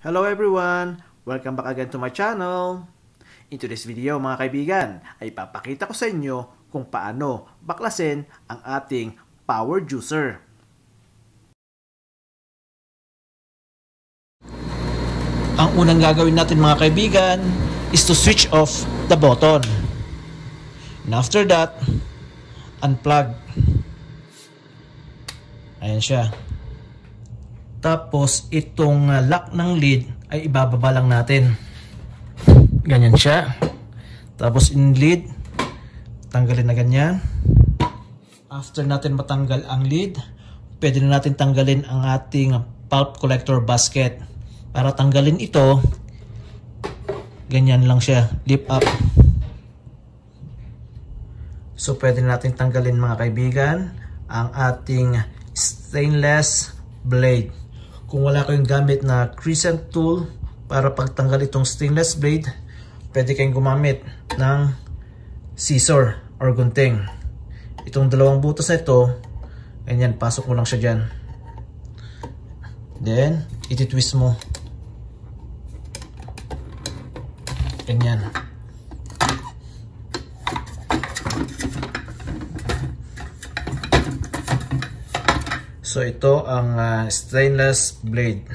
Hello everyone! Welcome back again to my channel! In today's video mga kaibigan, ay papakita ko sa inyo kung paano baklasin ang ating power juicer. Ang unang gagawin natin mga kaibigan is to switch off the button. And after that, unplug. Ayan siya. Tapos itong ah, lock ng lid ay ibababa lang natin. Ganyan siya. Tapos in lid, tanggalin na ganyan. After natin matanggal ang lid, pwede na natin tanggalin ang ating pulp collector basket. Para tanggalin ito, ganyan lang siya. Lift up. So pwede natin tanggalin mga kaibigan ang ating stainless blade. Kung wala kayong gamit na crescent tool para pagtanggal itong stainless blade, pwede kayong gumamit ng scissor or gunting. Itong dalawang butas na ito, ganyan, pasok mo lang siya dyan. Then, ititwist mo. Ganyan. Ganyan. So ito ang uh, stainless blade.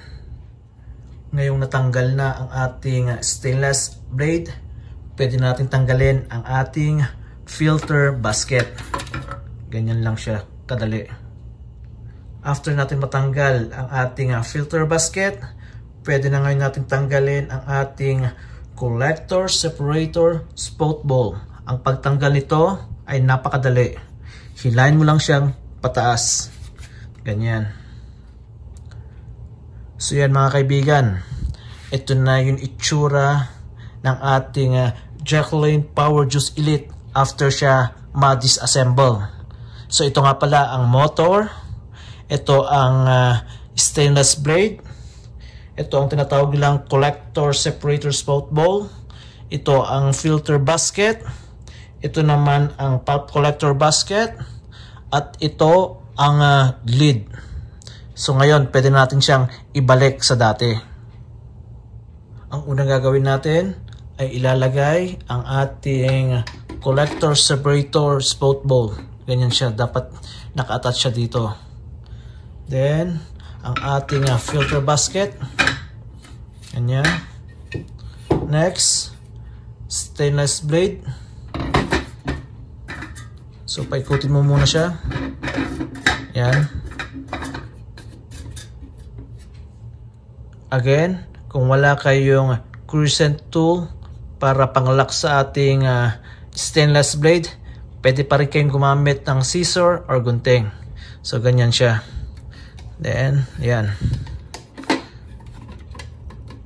Ngayong natanggal na ang ating stainless blade, pwede natin tanggalin ang ating filter basket. Ganyan lang siya kadali. After natin matanggal ang ating uh, filter basket, pwede na ngayon natin tanggalin ang ating collector separator spot ball. Ang pagtanggal nito ay napakadali. Hilahin mo lang siyang pataas. Ganyan. So yan mga kaibigan. Ito na yung itsura ng ating uh, Jacqueline Power Juice Elite after siya ma-disassemble. So ito nga pala ang motor. Ito ang uh, stainless blade. Ito ang tinatawag nilang collector separator spout bowl. Ito ang filter basket. Ito naman ang pulp collector basket. At ito ang uh, ah, lead. So ngayon, pwede natin siyang ibalik sa dati. Ang unang gagawin natin ay ilalagay ang ating collector separator spout bowl. Ganyan siya. Dapat naka-attach siya dito. Then, ang ating uh, filter basket. Ganyan. Next, stainless blade. So, paikutin mo muna siya. Yan. Again, kung wala kayong crescent tool para panglak sa ating uh, stainless blade, pwede pa rin kayong gumamit ng scissor or gunting. So, ganyan siya. Then, yan.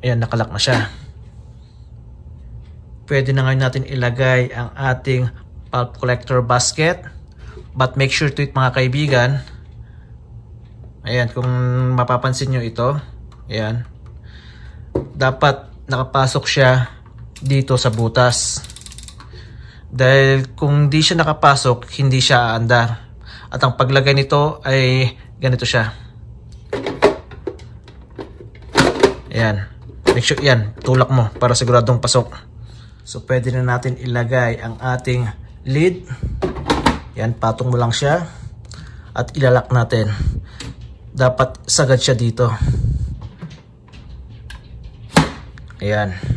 Ayan, nakalak na siya. Pwede na ngayon natin ilagay ang ating pulp collector basket. But make sure to it mga kaibigan, Ayan, kung mapapansin nyo ito, ayan, dapat nakapasok siya dito sa butas. Dahil kung di siya nakapasok, hindi siya aandar. At ang paglagay nito ay ganito siya. Ayan. Make sure, yan, tulak mo para siguradong pasok. So, pwede na natin ilagay ang ating lid. Ayan, patong mo lang siya. At ilalak natin dapat sagad siya dito ayan